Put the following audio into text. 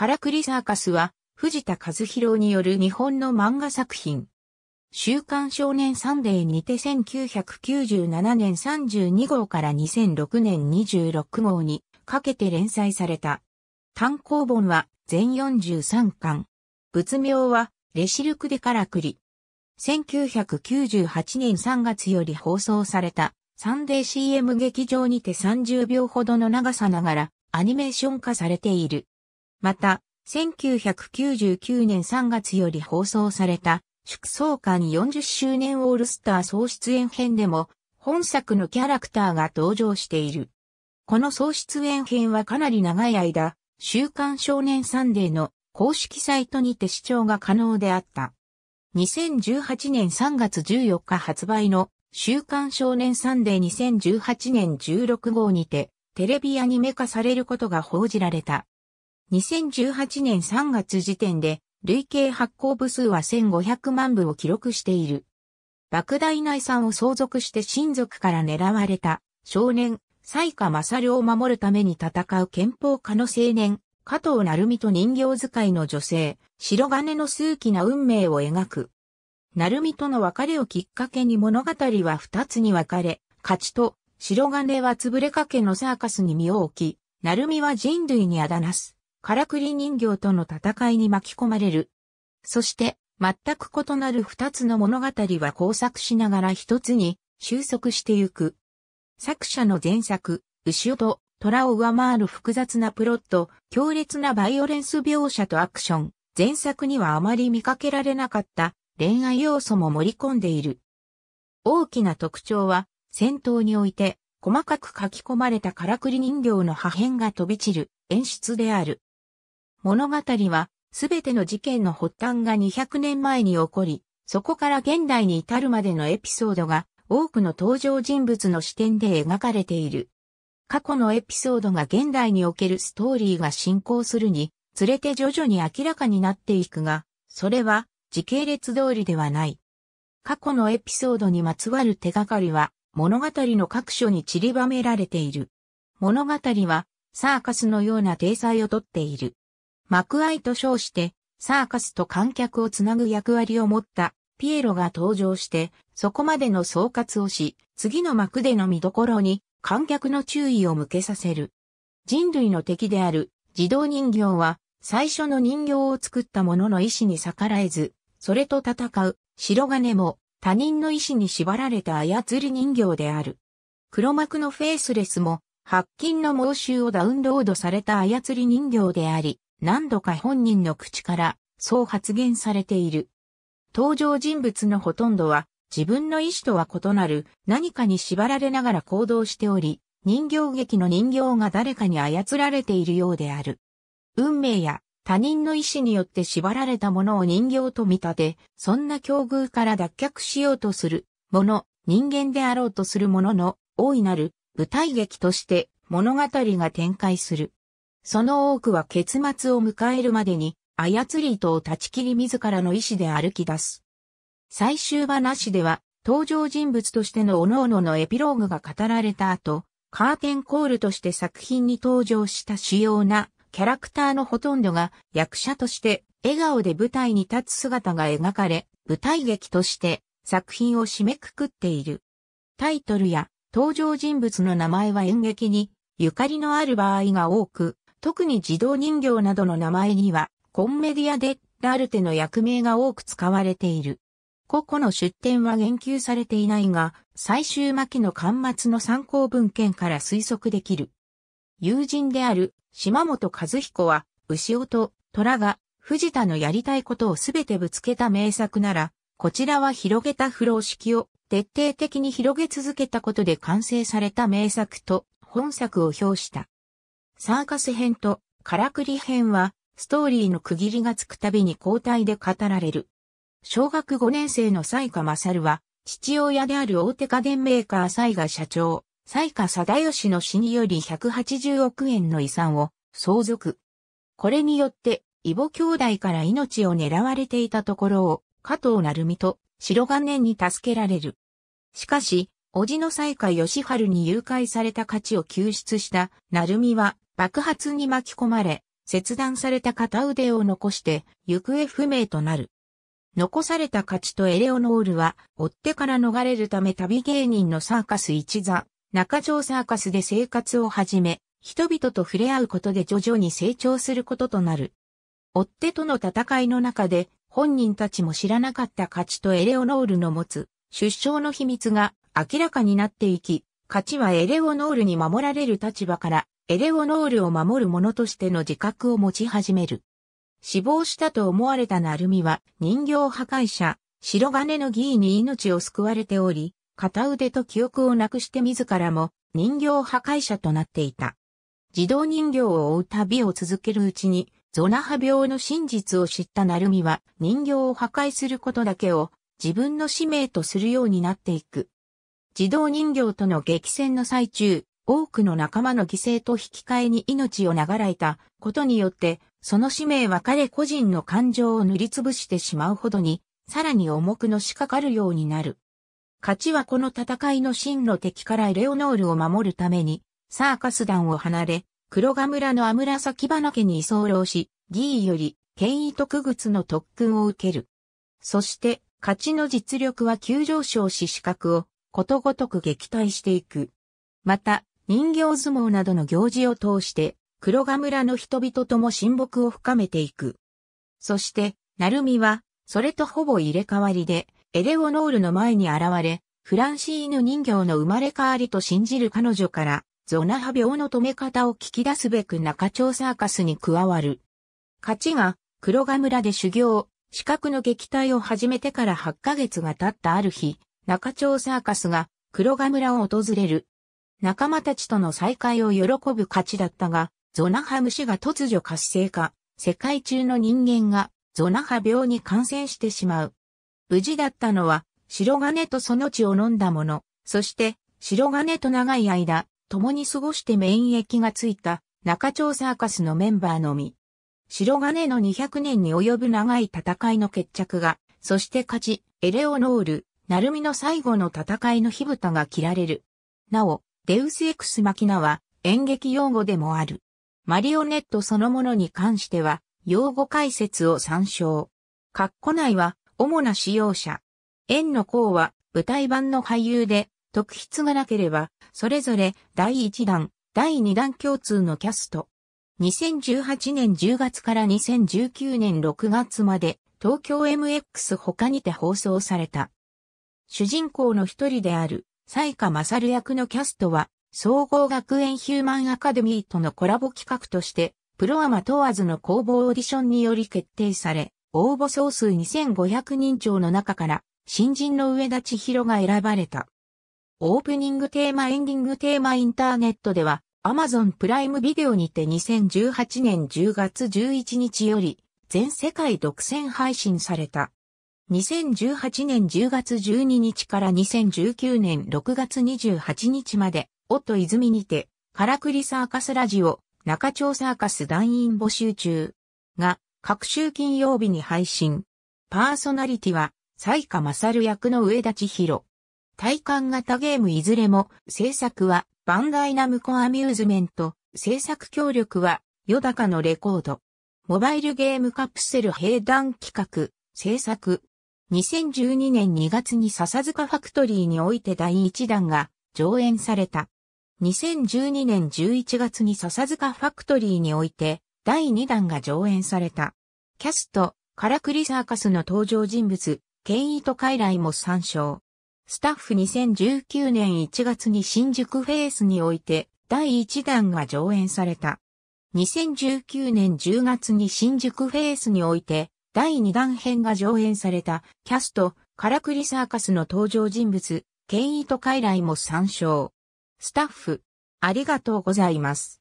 カラクリサーカスは、藤田和弘による日本の漫画作品。週刊少年サンデーにて1997年32号から2006年26号にかけて連載された。単行本は全43巻。仏名はレシルク・デ・カラクリ。1998年3月より放送されたサンデー CM 劇場にて30秒ほどの長さながらアニメーション化されている。また、1999年3月より放送された、祝葬館40周年オールスター総出演編でも、本作のキャラクターが登場している。この総出演編はかなり長い間、週刊少年サンデーの公式サイトにて視聴が可能であった。2018年3月14日発売の週刊少年サンデー2018年16号にてテレビアニメ化されることが報じられた。2018年3月時点で、累計発行部数は1500万部を記録している。莫大な遺産を相続して親族から狙われた少年、西下正良を守るために戦う憲法家の青年、加藤成美と人形使いの女性、白金の数奇な運命を描く。成美との別れをきっかけに物語は二つに分かれ、勝ちと白金は潰れかけのサーカスに身を置き、成美は人類にあだなす。からくり人形との戦いに巻き込まれる。そして、全く異なる二つの物語は交錯しながら一つに収束してゆく。作者の前作、牛尾と虎を上回る複雑なプロット、強烈なバイオレンス描写とアクション、前作にはあまり見かけられなかった恋愛要素も盛り込んでいる。大きな特徴は、戦闘において細かく書き込まれたからくり人形の破片が飛び散る演出である。物語は、すべての事件の発端が200年前に起こり、そこから現代に至るまでのエピソードが、多くの登場人物の視点で描かれている。過去のエピソードが現代におけるストーリーが進行するに、つれて徐々に明らかになっていくが、それは時系列通りではない。過去のエピソードにまつわる手がかりは物語の各所に散りばめられている。物語はサーカスのような体裁をとっている。幕愛と称して、サーカスと観客をつなぐ役割を持ったピエロが登場して、そこまでの総括をし、次の幕での見どころに観客の注意を向けさせる。人類の敵である自動人形は、最初の人形を作った者の意志に逆らえず、それと戦う白金も他人の意志に縛られた操り人形である。黒幕のフェイスレスも、白金の猛襲をダウンロードされた操り人形であり、何度か本人の口からそう発言されている。登場人物のほとんどは自分の意志とは異なる何かに縛られながら行動しており、人形劇の人形が誰かに操られているようである。運命や他人の意志によって縛られたものを人形と見立て、そんな境遇から脱却しようとするもの、人間であろうとするものの大いなる舞台劇として物語が展開する。その多くは結末を迎えるまでに、操り糸を断ち切り自らの意志で歩き出す。最終話では、登場人物としての各々のエピローグが語られた後、カーテンコールとして作品に登場した主要なキャラクターのほとんどが役者として笑顔で舞台に立つ姿が描かれ、舞台劇として作品を締めくくっている。タイトルや登場人物の名前は演劇にゆかりのある場合が多く、特に児童人形などの名前には、コンメディア・デ・ラルテの役名が多く使われている。個々の出典は言及されていないが、最終巻の巻末の参考文献から推測できる。友人である島本和彦は、牛尾と虎が藤田のやりたいことをすべてぶつけた名作なら、こちらは広げた不老式を徹底的に広げ続けたことで完成された名作と本作を表した。サーカス編とからくり編は、ストーリーの区切りがつくたびに交代で語られる。小学5年生の西サ勝は、父親である大手家電メーカー西ガ社長、西賀貞義の死により180億円の遺産を相続。これによって、異母兄弟から命を狙われていたところを、加藤成美と白金に助けられる。しかし、叔父の西賀義春に誘拐された価値を救出した、成美は、爆発に巻き込まれ、切断された片腕を残して行方不明となる。残された勝ちとエレオノールは追ってから逃れるため旅芸人のサーカス一座、中条サーカスで生活を始め、人々と触れ合うことで徐々に成長することとなる。追ってとの戦いの中で本人たちも知らなかった勝ちとエレオノールの持つ出生の秘密が明らかになっていき、勝ちはエレオノールに守られる立場からエレオノールを守る者としての自覚を持ち始める。死亡したと思われたナルミは人形破壊者、白金の議員に命を救われており、片腕と記憶をなくして自らも人形破壊者となっていた。自動人形を追う旅を続けるうちに、ゾナハ病の真実を知ったナルミは人形を破壊することだけを自分の使命とするようになっていく。自動人形との激戦の最中、多くの仲間の犠牲と引き換えに命を長らいたことによって、その使命は彼個人の感情を塗りつぶしてしまうほどに、さらに重くのしかかるようになる。勝ちはこの戦いの真の敵からエレオノールを守るために、サーカス団を離れ、黒ヶ村のアムラキバナ家に居候し、ギーより、権威特靴の特訓を受ける。そして、勝ちの実力は急上昇し資格を、ことごとく撃退していく。また、人形相撲などの行事を通して、黒賀村の人々とも親睦を深めていく。そして、鳴海は、それとほぼ入れ替わりで、エレオノールの前に現れ、フランシーヌ人形の生まれ変わりと信じる彼女から、ゾナハ病の止め方を聞き出すべく中町サーカスに加わる。勝ちが、黒賀村で修行、資格の撃退を始めてから8ヶ月が経ったある日、中町サーカスが黒賀村を訪れる。仲間たちとの再会を喜ぶ価値だったが、ゾナハ虫が突如活性化、世界中の人間がゾナハ病に感染してしまう。無事だったのは、白金とその血を飲んだもの、そして白金と長い間、共に過ごして免疫がついた中町サーカスのメンバーのみ。白金の200年に及ぶ長い戦いの決着が、そして勝ち、エレオノール、ナルミの最後の戦いの火蓋が切られる。なお、デウスエクスマキナは演劇用語でもある。マリオネットそのものに関しては、用語解説を参照。カッコ内は、主な使用者。縁の項は、舞台版の俳優で、特筆がなければ、それぞれ第1弾、第2弾共通のキャスト。2018年10月から2019年6月まで、東京 MX 他にて放送された。主人公の一人であるマサ勝役のキャストは、総合学園ヒューマンアカデミーとのコラボ企画として、プロアマ問わずの公募オーディションにより決定され、応募総数2500人超の中から、新人の上田千尋が選ばれた。オープニングテーマエンディングテーマインターネットでは、アマゾンプライムビデオにて2018年10月11日より、全世界独占配信された。2018年10月12日から2019年6月28日まで、夫泉にて、からくりサーカスラジオ、中町サーカス団員募集中。が、各週金曜日に配信。パーソナリティは、西下勝役の上田千尋。体感型ゲームいずれも、制作は、バンダイナムコアミューズメント、制作協力は、ヨダカのレコード。モバイルゲームカプセル閉壇企画、制作、2012年2月に笹塚ファクトリーにおいて第1弾が上演された。2012年11月に笹塚ファクトリーにおいて第2弾が上演された。キャスト、カラクリサーカスの登場人物、ケイイト・カイライも参照。スタッフ2019年1月に新宿フェイスにおいて第1弾が上演された。2019年10月に新宿フェイスにおいて第2弾編が上演された、キャスト、カラクリサーカスの登場人物、ケイイト・カイライも参照。スタッフ、ありがとうございます。